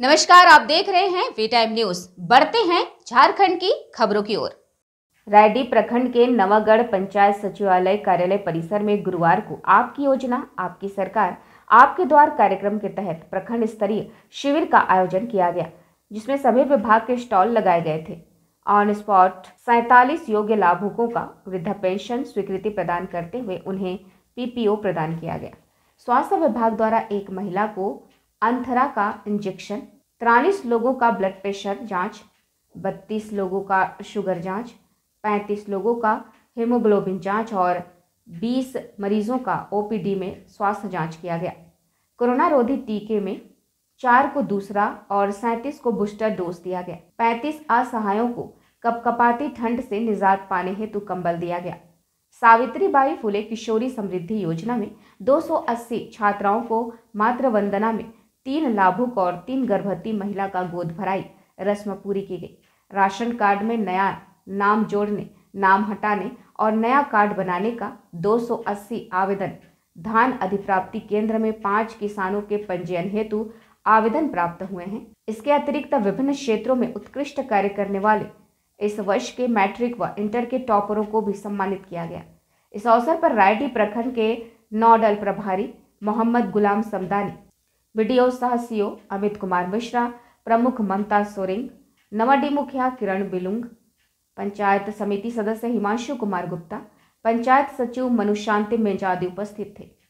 नमस्कार आप देख रहे हैं वी टाइम न्यूज बढ़ते हैं झारखंड की खबरों की ओर रायडी प्रखंड के नवागढ़ पंचायत सचिवालय कार्यालय परिसर में गुरुवार को आपकी योजना आपकी सरकार आपके द्वार कार्यक्रम के तहत प्रखंड स्तरीय शिविर का आयोजन किया गया जिसमें सभी विभाग के स्टॉल लगाए गए थे ऑन स्पॉट सैतालीस योग्य लाभुकों का वृद्धा पेंशन स्वीकृति प्रदान करते हुए उन्हें पीपीओ प्रदान किया गया स्वास्थ्य विभाग द्वारा एक महिला को अंथरा का इंजेक्शन तिरालीस लोगों का ब्लड प्रेशर जांच बत्तीस लोगों का शुगर जांच पैंतीस लोगों का हेमोग्लोबिन जांच और बीस मरीजों का ओपीडी में स्वास्थ्य जांच किया गया कोरोना रोधी टीके में चार को दूसरा और सैंतीस को बूस्टर डोज दिया गया पैंतीस असहायों को कपकपाती ठंड से निजात पाने हेतु कंबल दिया गया सावित्री बाई फुले किशोरी समृद्धि योजना में 280 छात्राओं को मातृ वंदना में तीन लाभुक और तीन गर्भवती महिला का गोद भराई रस्म पूरी की गई राशन कार्ड में नया नाम जोड़ने नाम हटाने और नया कार्ड बनाने का 280 आवेदन धान अधिप्राप्ति केंद्र में पांच किसानों के पंजीयन हेतु आवेदन प्राप्त हुए हैं इसके अतिरिक्त विभिन्न क्षेत्रों में उत्कृष्ट कार्य करने वाले इस वर्ष के मैट्रिक व इंटर के टॉपरों को भी सम्मानित किया गया इस अवसर पर रायडी प्रखंड के नोडल प्रभारी मोहम्मद गुलाम समदानी बीडीओ सह सीओ अमित कुमार मिश्रा प्रमुख ममता सोरेंग नवाडी मुखिया किरण बिलुंग पंचायत समिति सदस्य हिमांशु कुमार गुप्ता पंचायत सचिव मनुशांति मेजादी उपस्थित थे